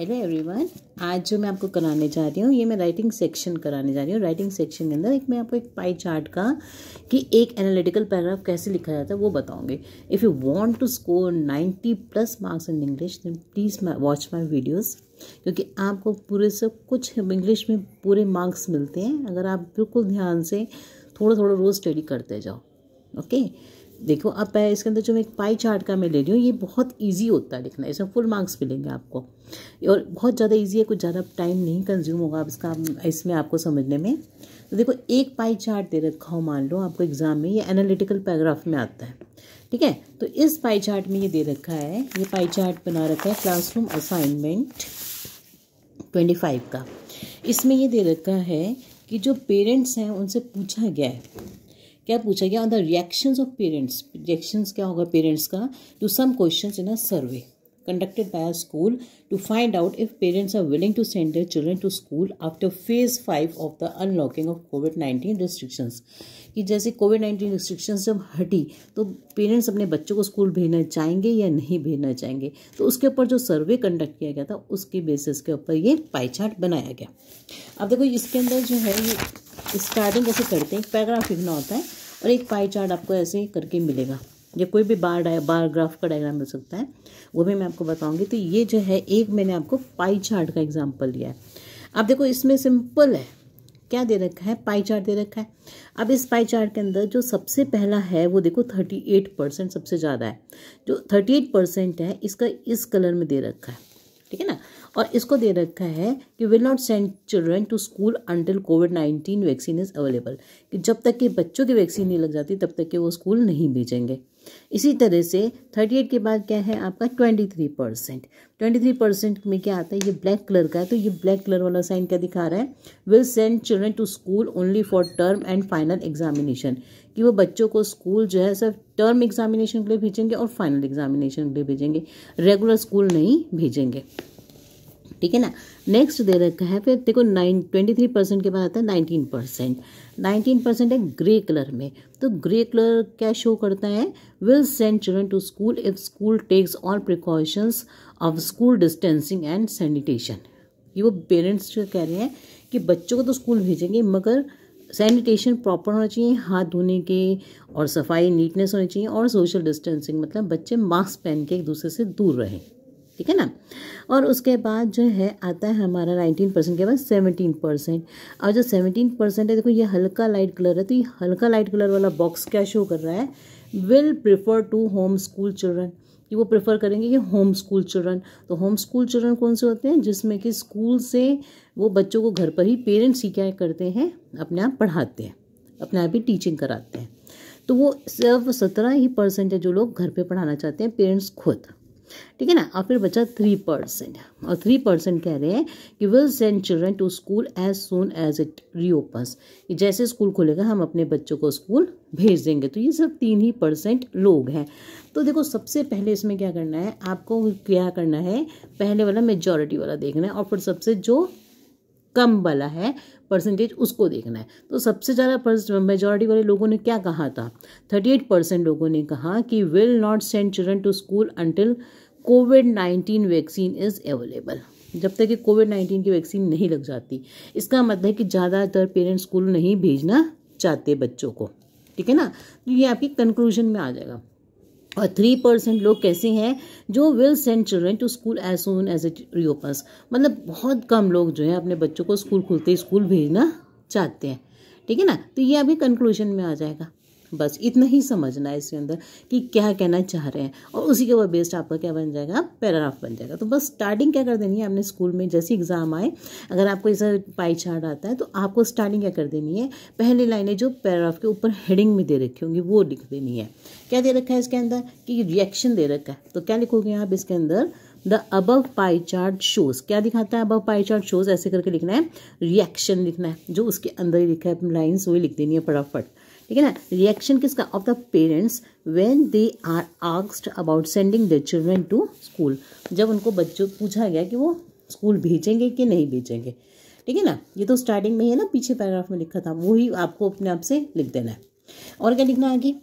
Hello everyone आज जो मैं आपको कराने जा रही हूँ ये मैं राइटिंग सेक्शन कराने जा रही हूँ राइटिंग सेक्शन के अंदर एक मैं आपको एक पाई चार्ट का कि एक एनालिटिकल पैराग्राफ कैसे लिखा जाता है वो बताऊंगी if you want to score 90 plus marks in English then please my watch my videos क्योंकि आपको पूरे से कुछ इंग्लिश में पूरे मार्क्स मिलते हैं अगर आप बिल्कुल ध्यान से थोड़ा थोड़ा रोज़ स्टडी करते जाओ ओके okay? देखो अब इसके अंदर जो मैं एक पाई चार्ट का मैं ले रही हूँ ये बहुत ईजी होता है लिखना इसमें फुल मार्क्स मिलेंगे आपको और बहुत ज़्यादा ईजी है कुछ ज़्यादा टाइम नहीं कंज्यूम होगा इसका इसमें आपको समझने में तो देखो एक पाई चार्ट दे रखा हो मान लो आपको एग्ज़ाम में ये एनालिटिकल पैराग्राफ में आता है ठीक है तो इस पाई चार्ट में ये दे रखा है ये पाई चार्ट बना रखा है क्लासरूम असाइनमेंट ट्वेंटी फाइव का इसमें ये दे रखा है कि जो पेरेंट्स हैं उनसे पूछा गया है क्या पूछा गया on the reactions of parents reactions क्या होगा पेरेंट्स का to some questions in a survey conducted by a school to find out if parents are willing to send their children to school after phase five of the unlocking of COVID nineteen restrictions कि जैसे Covid nineteen restrictions जब हटी तो parents अपने बच्चों को school भेजना चाहेंगे या नहीं भेजना चाहेंगे तो उसके ऊपर जो सर्वे कंडक्ट किया गया था उसके बेसिस के ऊपर ये पाई चार्ट बनाया गया अब देखो इसके अंदर जो है ये स्टार्टिंग कैसे करते हैं पैराग्राफ लिखना होता है और एक पाई चार्ट आपको ऐसे करके मिलेगा या कोई भी बार डाय बार ग्राफ का डायग्राम मिल सकता है वो भी मैं आपको बताऊंगी तो ये जो है एक मैंने आपको पाई चार्ट का एग्जाम्पल लिया है आप देखो इसमें सिंपल है क्या दे रखा है पाई चार्ट दे रखा है अब इस पाई चार्ट के अंदर जो सबसे पहला है वो देखो थर्टी एट परसेंट सबसे ज़्यादा है जो थर्टी एट परसेंट है इसका इस कलर में दे रखा है ठीक है ना और इसको दे रखा है कि will not send children to school until Covid nineteen vaccine is available कि जब तक कि बच्चों की वैक्सीन नहीं लग जाती तब तक कि वो स्कूल नहीं भेजेंगे इसी तरह से थर्टी एट के बाद क्या है आपका twenty three percent twenty three percent में क्या आता है ये ब्लैक कलर का है तो ये ब्लैक कलर वाला साइन क्या दिखा रहा है will send children to school only for term and final examination कि वो बच्चों को स्कूल जो है सिर्फ टर्म एग्जामिनेशन के लिए भेजेंगे और फाइनल एग्जामिनेशन के लिए भेजेंगे रेगुलर स्कूल नहीं भेजेंगे ठीक है ना नेक्स्ट दे रखा है फिर देखो नाइन ट्वेंटी थ्री परसेंट के बाद आता है नाइनटीन परसेंट नाइनटीन परसेंट है ग्रे कलर में तो ग्रे कलर क्या शो करता है will send children to school if school takes all precautions of school distancing and sanitation ये वो पेरेंट्स कह रहे हैं कि बच्चों को तो स्कूल भेजेंगे मगर सैनिटेशन प्रॉपर होना चाहिए हाथ धोने के और सफाई नीटनेस होनी चाहिए और सोशल डिस्टेंसिंग मतलब बच्चे मास्क पहन के एक दूसरे से दूर रहें ठीक है ना और उसके बाद जो है आता है हमारा नाइनटीन परसेंट के बाद सेवनटीन परसेंट और जो सेवनटीन परसेंट है देखो ये हल्का लाइट कलर है तो ये हल्का लाइट कलर वाला बॉक्स क्या शो कर रहा है will prefer to home school children कि वो प्रेफर करेंगे कि होम स्कूल चिल्ड्रन तो होम स्कूल चिल्ड्रन कौन से होते हैं जिसमें कि स्कूल से वो बच्चों को घर पर ही पेरेंट्स ही क्या करते हैं अपने आप पढ़ाते हैं अपने आप ही टीचिंग कराते हैं तो वो सिर्फ सत्रह ही परसेंट है जो लोग घर पे पढ़ाना चाहते हैं पेरेंट्स खुद ठीक है ना और फिर बचा थ्री परसेंट और थ्री परसेंट कह रहे हैं कि will send children to school as soon as it re जैसे स्कूल खुलेगा हम अपने बच्चों को स्कूल भेज देंगे तो ये सब तीन ही परसेंट लोग हैं तो देखो सबसे पहले इसमें क्या करना है आपको क्या करना है पहले वाला मेजोरिटी वाला देखना है और फिर सबसे जो कम वाला है परसेंटेज उसको देखना है तो सबसे ज़्यादा मेजोरिटी वाले लोगों ने क्या कहा था थर्टी एट परसेंट लोगों ने कहा कि will not send children to school until Covid nineteen vaccine is available जब तक कि कोविड नाइन्टीन की वैक्सीन नहीं लग जाती इसका मतलब है कि ज़्यादातर पेरेंट्स स्कूल नहीं भेजना चाहते बच्चों को ठीक है ना तो ये आपकी कंक्लूजन में आ जाएगा और थ्री परसेंट लोग कैसे हैं जो will send children to school as soon as it reopens मतलब बहुत कम लोग जो है अपने बच्चों को स्कूल खुलते स्कूल भेजना चाहते हैं ठीक है ना तो ये अभी कंक्लूजन में आ जाएगा बस इतना ही समझना है इसके अंदर कि क्या कहना चाह रहे हैं और उसी के ऊपर बेस्ड आपका क्या बन जाएगा पैराग्राफ बन जाएगा तो बस स्टार्टिंग क्या कर देनी है आपने स्कूल में जैसे एग्ज़ाम आए अगर आपको ऐसा पाई चार्ट आता है तो आपको स्टार्टिंग क्या कर देनी है पहली लाइनें जो पैराग्राफ के ऊपर हेडिंग में दे रखी होंगी वो लिख देनी है क्या दे रखा है इसके अंदर कि रिएक्शन दे रखा है तो क्या लिखोगे आप इसके अंदर the above pie chart shows क्या दिखाता है अबव पाई चार्ट शोज ऐसे करके लिखना है रिएक्शन लिखना है जो उसके अंदर ही लिखा है लाइन्स वही लिख देनी है फटाफट ठीक है ना रिएक्शन किसका of the parents when they are asked about sending the children to school जब उनको बच्चों पूछा गया कि वो स्कूल भेजेंगे कि नहीं भेजेंगे ठीक है ना ये तो स्टार्टिंग में ही है ना पीछे पैराग्राफ में लिखा था वही आपको अपने आप से लिख देना है और क्या लिखना है आगे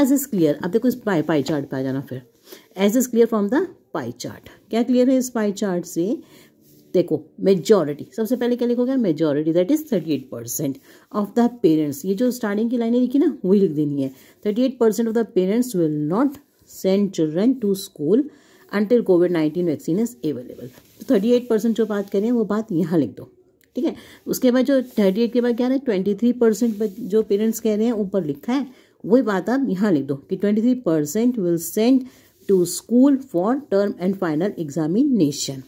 एज इज क्लियर अब देखो इस पाई पाई चार्ट पे आ जाना फिर as is clear from the pie chart क्या क्लियर है इस पाई चार्ट से देखो मेजॉरिटी सबसे पहले क्या लिखोगे majority that is thirty eight percent of the parents ये जो स्टार्टिंग की लाइनें लिखी ना वही लिख देनी है thirty eight percent of the parents will not send children to school until Covid nineteen vaccine is available तो थर्टी एट परसेंट जो बात करें वो बात यहाँ लिख दो ठीक है उसके बाद जो थर्टी एट के बाद क्या है ट्वेंटी थ्री परसेंट जो पेरेंट्स कह रहे हैं ऊपर लिखा है वही बात आप यहाँ लिख दो कि twenty three percent will send to school for term and final examination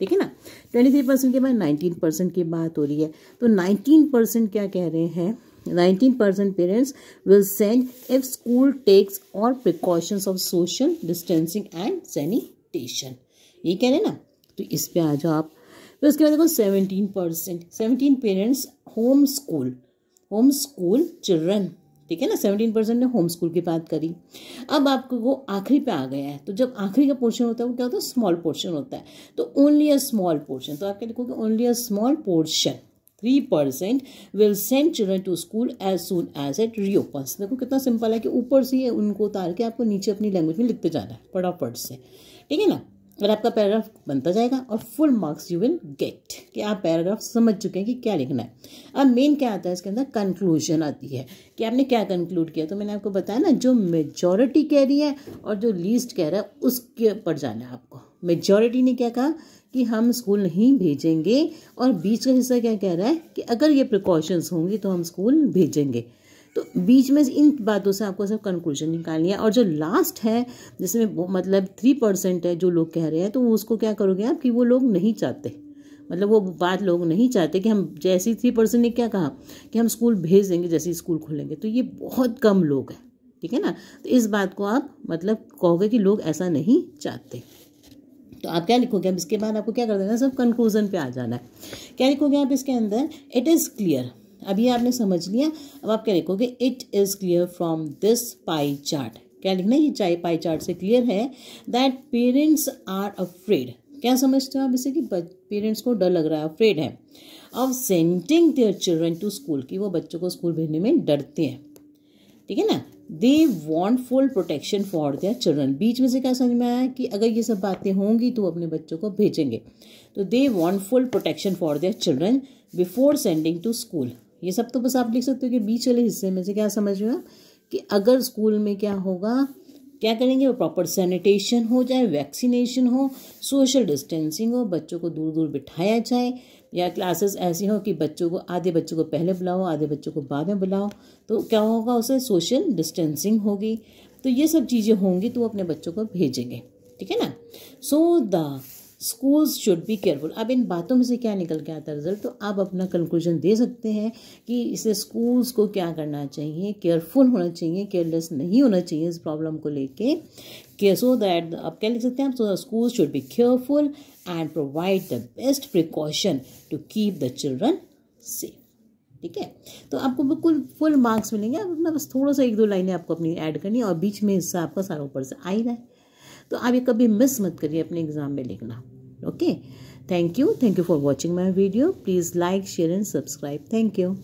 ठीक है ना ट्वेंटी थ्री परसेंट के बाद नाइनटीन परसेंट की बात हो रही है तो नाइनटीन परसेंट क्या कह रहे हैं 19 percent parents will send if school takes और precautions of social distancing and sanitation ये कह रहे हैं ना तो इस पे आ जाओ आप फिर उसके बाद देखो 17 percent seventeen parents home school home school children ठीक है ना सेवेंटीन परसेंट ने होम स्कूल की बात करी अब आपको वो आखिरी पे आ गया है तो जब आखिरी का पोर्शन होता है वो क्या होता है स्मॉल पोर्शन होता है तो ओनली अ स्मॉल पोर्शन तो आप क्या लिखोगे only a small portion three percent will send children to school as soon as it open देखो कितना सिंपल है कि ऊपर से उनको उतार के आपको नीचे अपनी लैंग्वेज में लिखते जाना है फटाफट से ठीक है ना और आपका पैराग्राफ बनता जाएगा और full marks you will get कि आप पैराग्राफ समझ चुके हैं कि क्या लिखना है अब मेन क्या आता है इसके अंदर कंक्लूजन आती है कि आपने क्या कंक्लूड किया तो मैंने आपको बताया ना जो मेजॉरिटी कह रही है और जो लीस्ट कह रहा है उसके ऊपर जाना है आपको मेजॉरिटी ने क्या कहा कि हम स्कूल नहीं भेजेंगे और बीच का हिस्सा क्या कह रहा है कि अगर ये प्रिकॉशंस होंगी तो हम स्कूल भेजेंगे तो बीच में इन बातों से आपको सब कंक्लूजन निकालनी है और जो लास्ट है जिसमें मतलब थ्री परसेंट है जो लोग कह रहे हैं तो उसको क्या करोगे आप कि वो लोग नहीं चाहते मतलब वो बात लोग नहीं चाहते कि हम जैसे ही थ्री परसेंट ने क्या कहा कि हम स्कूल भेज देंगे जैसे ही स्कूल खोलेंगे तो ये बहुत कम लोग हैं ठीक है ना तो इस बात को आप मतलब कहोगे कि लोग ऐसा नहीं चाहते तो आप क्या लिखोगे अब इसके बाद आपको क्या कर देना सब कंक्लूजन पे आ जाना है क्या लिखोगे आप इसके अंदर इट इज़ क्लियर अभी आपने समझ लिया अब आप क्या लिखोगे it is clear from this pie chart क्या लिखना ये चाय पाई चार्ट से क्लियर है दैट पेरेंट्स आर अफ्रेड क्या समझते हो आप इसे कि पेरेंट्स को डर लग रहा है अफ्रेड है of sending their children to school कि वो बच्चों को स्कूल भेजने में डरते हैं ठीक है ना they want full protection for their children बीच में से क्या समझ में आया कि अगर ये सब बातें होंगी तो अपने बच्चों को भेजेंगे तो they want full protection for their children before sending to school ये सब तो बस आप लिख सकते हो कि बीच वाले हिस्से में से क्या समझ में आप कि अगर स्कूल में क्या होगा क्या करेंगे वो प्रॉपर सैनिटेशन हो जाए वैक्सीनेशन हो सोशल डिस्टेंसिंग हो बच्चों को दूर दूर बिठाया जाए या क्लासेस ऐसी हो कि बच्चों को आधे बच्चों को पहले बुलाओ आधे बच्चों को बाद में बुलाओ तो क्या होगा उसे सोशल डिस्टेंसिंग होगी तो ये सब चीज़ें होंगी तो वो अपने बच्चों को भेजेंगे ठीक है ना so the schools should be careful अब इन बातों में से क्या निकल के आता है रिजल्ट तो आप अपना कंक्लूजन दे सकते हैं कि इसे स्कूल्स को क्या करना चाहिए केयरफुल होना चाहिए केयरलेस नहीं होना चाहिए इस प्रॉब्लम को लेके के सो दैट आप क्या लिख सकते हैं so school should be careful and provide the best precaution to keep the children safe ठीक है तो आपको बिल्कुल फुल मार्क्स मिलेंगे आप अपना बस थोड़ा सा एक दो लाइनें आपको अपनी ऐड करनी है और बीच में हिस्सा आपका सारा ऊपर से आ ही रहा है तो आप ये कभी मिस मत करिए अपने एग्ज़ाम में लिखना okay thank you thank you for watching my video please like share and subscribe thank you